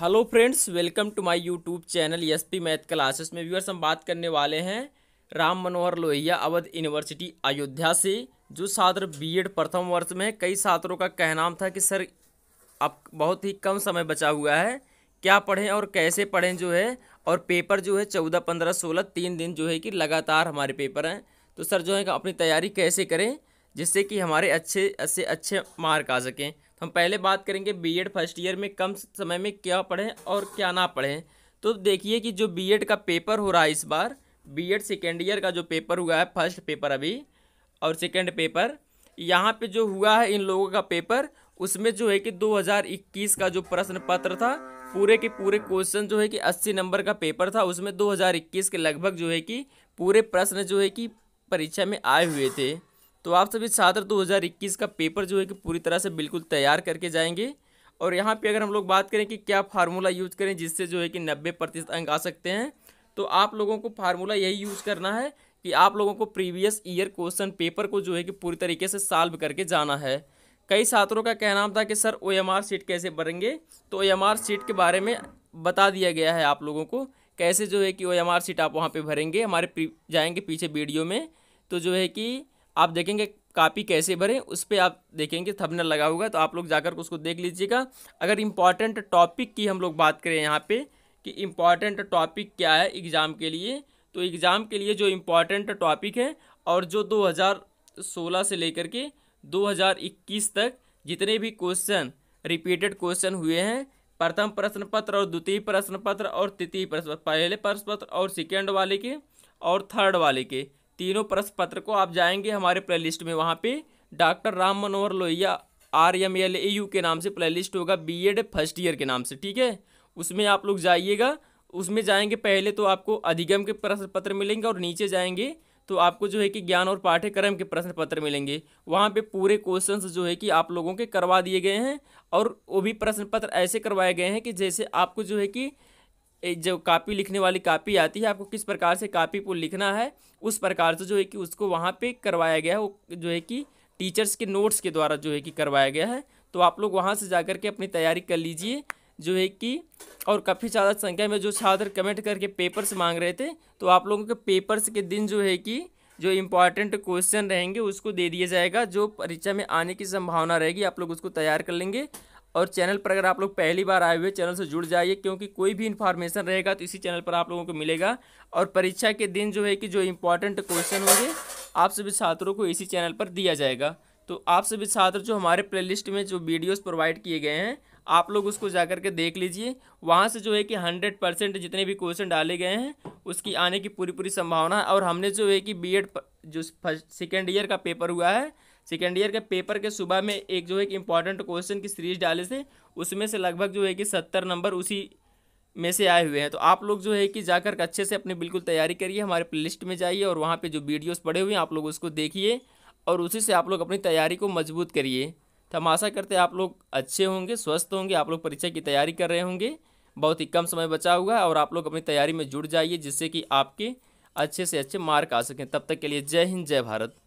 hello friends welcome to my YouTube channel S P math classes में viewers हम बात करने वाले हैं राम मनोहर लोहिया अवध यूनिवर्सिटी अयोध्या से जो छात्र बीएड प्रथम वर्ष में है कई छात्रों का कहनाम था कि सर अब बहुत ही कम समय बचा हुआ है क्या पढ़ें और कैसे पढ़ें जो है और पेपर जो है चौदह पंद्रह सोलह तीन दिन जो है कि लगातार हमारे पेपर हैं तो सर जो है अपनी तैयारी कैसे करें जिससे कि हमारे अच्छे से अच्छे मार्क आ सकें तो हम पहले बात करेंगे बीएड फर्स्ट ईयर में कम समय में क्या पढ़ें और क्या ना पढ़ें तो देखिए कि जो बीएड का पेपर हो रहा है इस बार बीएड सेकेंड ईयर का जो पेपर हुआ है फर्स्ट पेपर अभी और सेकेंड पेपर यहाँ पे जो हुआ है इन लोगों का पेपर उसमें जो है कि 2021 का जो प्रश्न पत्र था पूरे के पूरे क्वेश्चन जो है कि 80 नंबर का पेपर था उसमें 2021 के लगभग जो है कि पूरे प्रश्न जो है कि परीक्षा में आए हुए थे तो आप सभी छात्र 2021 तो का पेपर जो है कि पूरी तरह से बिल्कुल तैयार करके जाएंगे और यहाँ पे अगर हम लोग बात करें कि क्या फार्मूला यूज करें जिससे जो है कि नब्बे प्रतिशत अंक आ सकते हैं तो आप लोगों को फार्मूला यही यूज करना है कि आप लोगों को प्रीवियस ईयर क्वेश्चन पेपर को जो है कि पूरी तरीके से सॉल्व करके जाना है कई छात्रों का कहना था कि sir O M R sheet कैसे भरेंगे तो ओ एम आर सीट के बारे में बता दिया गया है आप लोगों को कैसे जो है कि ओ एम आर सीट आप वहाँ पर भरेंगे हमारे जाएंगे पीछे वीडियो में तो जो है कि आप देखेंगे कापी कैसे भरें उस पर आप देखेंगे थंबनेल लगा हुआ है तो आप लोग जाकर उसको देख लीजिएगा अगर इम्पॉर्टेंट टॉपिक की हम लोग बात करें यहाँ पे कि इम्पॉर्टेंट टॉपिक क्या है एग्ज़ाम के लिए तो एग्ज़ाम के लिए जो इम्पॉर्टेंट टॉपिक है और जो 2016 से लेकर के 2021 तक जितने भी क्वेश्चन रिपीटेड क्वेश्चन हुए हैं प्रथम प्रश्न पत्र और द्वितीय प्रश्न पत्र और तृतीय प्रश्न पत्र पहले प्रश्न पत्र और सेकेंड वाले के और थर्ड वाले के तीनों प्रश्न पत्र को आप जाएंगे हमारे प्लेलिस्ट में वहाँ पे doctor Ram Manohar Lohia R M L A U के नाम से प्लेलिस्ट होगा बी एड फर्स्ट ईयर के नाम से ठीक है उसमें आप लोग जाइएगा उसमें जाएंगे पहले तो आपको अधिगम के प्रश्न पत्र मिलेंगे और नीचे जाएंगे तो आपको जो है कि ज्ञान और पाठ्यक्रम के प्रश्न पत्र मिलेंगे वहाँ पे पूरे क्वेश्चंस जो है कि आप लोगों के करवा दिए गए हैं और वो भी प्रश्न पत्र ऐसे करवाए गए हैं कि जैसे आपको जो है कि जो कापी लिखने वाली कापी आती है आपको किस प्रकार से कापी को लिखना है उस प्रकार से जो है कि उसको वहाँ पे करवाया गया है वो जो है कि टीचर्स के नोट्स के द्वारा जो है कि करवाया गया है तो आप लोग वहाँ से जा के अपनी तैयारी कर लीजिए जो है कि और काफ़ी ज़्यादा संख्या में जो छात्र कमेंट करके पेपर्स मांग रहे थे तो आप लोगों के पेपर्स के दिन जो है कि जो इम्पॉर्टेंट क्वेश्चन रहेंगे उसको दे दिया जाएगा जो परीक्षा में आने की संभावना रहेगी आप लोग उसको तैयार कर लेंगे और चैनल पर अगर आप लोग पहली बार आए हुए चैनल से जुड़ जाइए क्योंकि कोई भी इन्फॉर्मेशन रहेगा तो इसी चैनल पर आप लोगों को मिलेगा और परीक्षा के दिन जो है कि जो इम्पोर्टेंट क्वेश्चन होंगे आप सभी छात्रों को इसी चैनल पर दिया जाएगा तो आप सभी छात्र जो हमारे प्ले में जो वीडियोज़ प्रोवाइड किए गए हैं आप लोग उसको जा करके देख लीजिए वहाँ से जो है कि हंड्रेड परसेंट जितने भी क्वेश्चन डाले गए हैं उसकी आने की पूरी पूरी संभावना है और हमने जो है कि बीएड जो फर्स्ट सेकेंड ईयर का पेपर हुआ है सेकेंड ईयर के पेपर के सुबह में एक जो है कि इम्पॉर्टेंट क्वेश्चन की सीरीज डाले थे उसमें से लगभग जो है कि सत्तर नंबर उसी में से आए हुए हैं तो आप लोग जो है कि जाकर अच्छे से अपनी बिल्कुल तैयारी करिए हमारे लिस्ट में जाइए और वहाँ पे जो वीडियोस पड़े हुए हैं आप लोग उसको देखिए और उसी से आप लोग अपनी तैयारी को मजबूत करिए तो हम आशा करते हैं आप लोग अच्छे होंगे स्वस्थ होंगे आप लोग परीक्षा की तैयारी कर रहे होंगे बहुत ही कम समय बचा हुआ है और आप लोग अपनी तैयारी में जुड़ जाइए जिससे कि आपके अच्छे से अच्छे मार्क आ सकें तब तक के लिए जय हिंद जय भारत